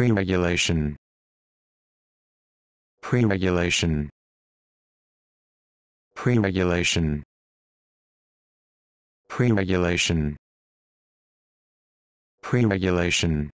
Pre-regulation. Pre-regulation. Pre-regulation. Pre-regulation. Pre-regulation.